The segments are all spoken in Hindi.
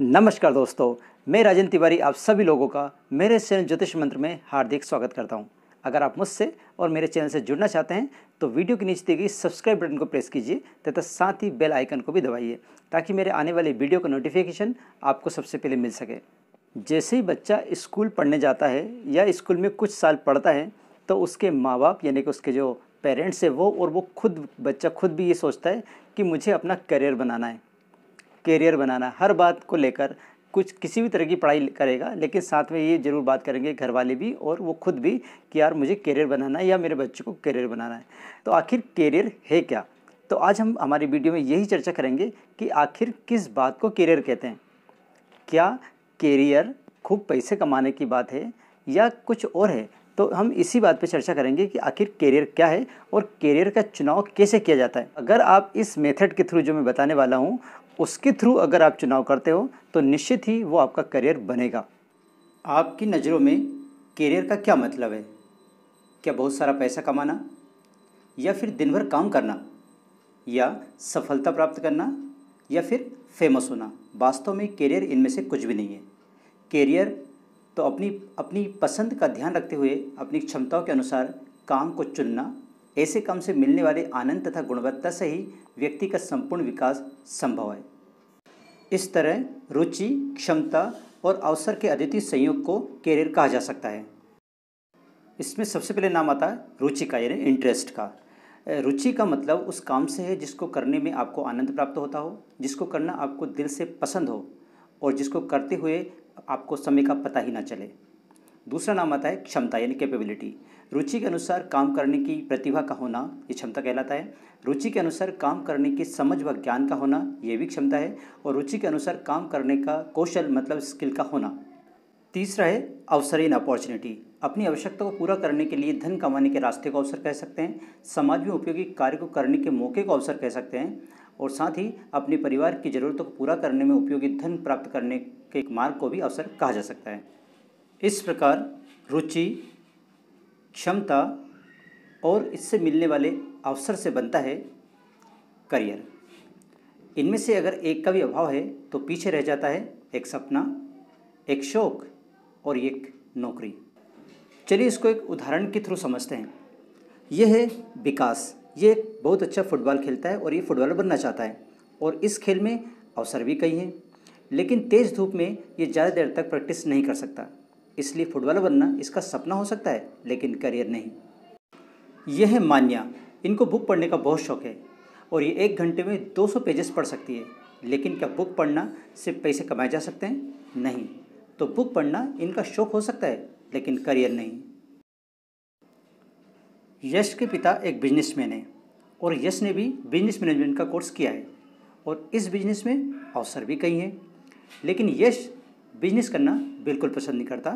नमस्कार दोस्तों मैं राजन तिवारी आप सभी लोगों का मेरे चैनल ज्योतिष मंत्र में हार्दिक स्वागत करता हूं अगर आप मुझसे और मेरे चैनल से जुड़ना चाहते हैं तो वीडियो के नीचे दी गई सब्सक्राइब बटन को प्रेस कीजिए तथा साथ ही बेल आइकन को भी दबाइए ताकि मेरे आने वाले वीडियो का नोटिफिकेशन आपको सबसे पहले मिल सके जैसे ही बच्चा स्कूल पढ़ने जाता है या स्कूल में कुछ साल पढ़ता है तो उसके माँ बाप यानी कि उसके जो पेरेंट्स है वो और वो खुद बच्चा खुद भी ये सोचता है कि मुझे अपना करियर बनाना है कैरियर बनाना हर बात को लेकर कुछ किसी भी तरह की पढ़ाई करेगा लेकिन साथ में ये ज़रूर बात करेंगे घर वाले भी और वो खुद भी कि यार मुझे कैरियर बनाना है या मेरे बच्चे को कैरियर बनाना है तो आखिर कैरियर है क्या तो आज हम हमारी वीडियो में यही चर्चा करेंगे कि आखिर किस बात को कैरियर कहते हैं क्या कैरियर खूब पैसे कमाने की बात है या कुछ और है तो हम इसी बात पर चर्चा करेंगे कि आखिर कैरियर क्या है और कैरियर का चुनाव कैसे किया जाता है अगर आप इस मेथड के थ्रू जो मैं बताने वाला हूँ उसके थ्रू अगर आप चुनाव करते हो तो निश्चित ही वो आपका करियर बनेगा आपकी नज़रों में करियर का क्या मतलब है क्या बहुत सारा पैसा कमाना या फिर दिन भर काम करना या सफलता प्राप्त करना या फिर फेमस होना वास्तव में करियर इनमें से कुछ भी नहीं है करियर तो अपनी अपनी पसंद का ध्यान रखते हुए अपनी क्षमताओं के अनुसार काम को चुनना ऐसे काम से मिलने वाले आनंद तथा गुणवत्ता से ही व्यक्ति का संपूर्ण विकास संभव है इस तरह रुचि क्षमता और अवसर के अद्वितीय संयोग को कैरियर कहा जा सकता है इसमें सबसे पहले नाम आता है रुचि का यानी इंटरेस्ट का रुचि का मतलब उस काम से है जिसको करने में आपको आनंद प्राप्त होता हो जिसको करना आपको दिल से पसंद हो और जिसको करते हुए आपको समय का पता ही ना चले दूसरा नाम आता है क्षमता यानी कैपेबिलिटी रुचि के अनुसार काम करने की प्रतिभा का होना ये क्षमता कहलाता है रुचि के अनुसार काम करने की समझ व ज्ञान का होना ये भी क्षमता है और रुचि के अनुसार काम करने का कौशल मतलब स्किल का होना तीसरा है अवसर इन अपॉर्चुनिटी अपनी आवश्यकता को पूरा करने के लिए धन कमाने के रास्ते को अवसर कह सकते हैं समाज में उपयोगी कार्य को करने के मौके को अवसर कह सकते हैं और साथ ही अपने परिवार की ज़रूरतों को पूरा करने में उपयोगी धन प्राप्त करने के एक मार्ग को भी अवसर कहा जा सकता है इस प्रकार रुचि क्षमता और इससे मिलने वाले अवसर से बनता है करियर इनमें से अगर एक का भी अभाव है तो पीछे रह जाता है एक सपना एक शौक और एक नौकरी चलिए इसको एक उदाहरण के थ्रू समझते हैं यह है विकास ये बहुत अच्छा फुटबॉल खेलता है और ये फुटबॉलर बनना चाहता है और इस खेल में अवसर भी कई हैं लेकिन तेज़ धूप में ये ज़्यादा देर तक प्रैक्टिस नहीं कर सकता इसलिए फुटबॉलर बनना इसका सपना हो सकता है लेकिन करियर नहीं यह है मान्या इनको बुक पढ़ने का बहुत शौक है और ये एक घंटे में 200 पेजेस पढ़ सकती है लेकिन क्या बुक पढ़ना सिर्फ पैसे कमाए जा सकते हैं नहीं तो बुक पढ़ना इनका शौक हो सकता है लेकिन करियर नहीं यश के पिता एक बिजनेसमैन है और यश ने भी बिजनेस मैनेजमेंट का कोर्स किया है और इस बिजनेस में अवसर भी कई हैं लेकिन यश बिजनेस करना बिल्कुल पसंद नहीं करता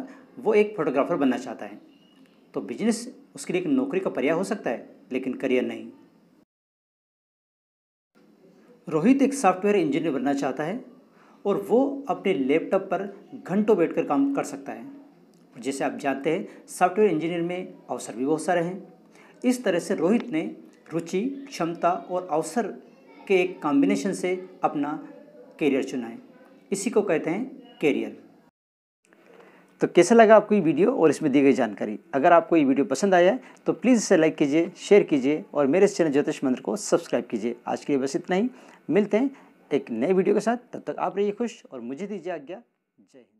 वो एक फोटोग्राफर बनना चाहता है तो बिजनेस उसके लिए एक नौकरी का पर्याय हो सकता है लेकिन करियर नहीं रोहित एक सॉफ्टवेयर इंजीनियर बनना चाहता है और वो अपने लैपटॉप पर घंटों बैठकर काम कर सकता है जैसे आप जानते हैं सॉफ्टवेयर इंजीनियर में अवसर भी बहुत सारे हैं इस तरह से रोहित ने रुचि क्षमता और अवसर के एक कॉम्बिनेशन से अपना करियर चुना है इसी को कहते हैं कैरियर तो कैसा लगा आपको ये वीडियो और इसमें दी गई जानकारी अगर आपको ये वीडियो पसंद आया है तो प्लीज़ इसे लाइक कीजिए शेयर कीजिए और मेरे इस चैनल ज्योतिष मंत्र को सब्सक्राइब कीजिए आज के लिए बस इतना ही मिलते हैं एक नए वीडियो के साथ तब तक आप रहिए खुश और मुझे दीजिए आज्ञा जय हिंद